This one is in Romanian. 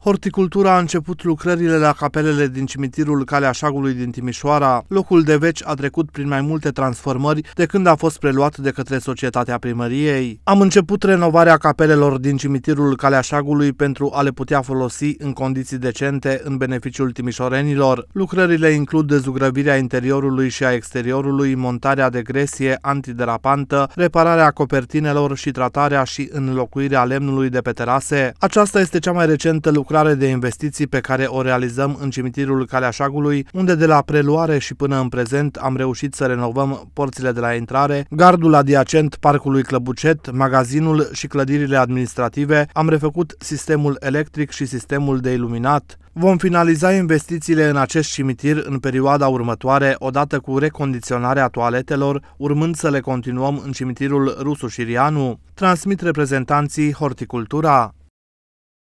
Horticultura a început lucrările la capelele din cimitirul Calea Șagului din Timișoara. Locul de veci a trecut prin mai multe transformări de când a fost preluat de către societatea primăriei. Am început renovarea capelelor din cimitirul Calea Șagului pentru a le putea folosi în condiții decente în beneficiul timișorenilor. Lucrările includ dezugrăvirea interiorului și a exteriorului, montarea de gresie antiderapantă, repararea copertinelor și tratarea și înlocuirea lemnului de pe terase. Aceasta este cea mai recentă lucrare lucrare de investiții pe care o realizăm în cimitirul Caleașagului, unde de la preluare și până în prezent am reușit să renovăm porțile de la intrare, gardul adiacent parcului Clăbucet, magazinul și clădirile administrative, am refăcut sistemul electric și sistemul de iluminat. Vom finaliza investițiile în acest cimitir în perioada următoare, odată cu recondiționarea toaletelor, urmând să le continuăm în cimitirul Rusu Șirianu, transmit reprezentanții Horticultura.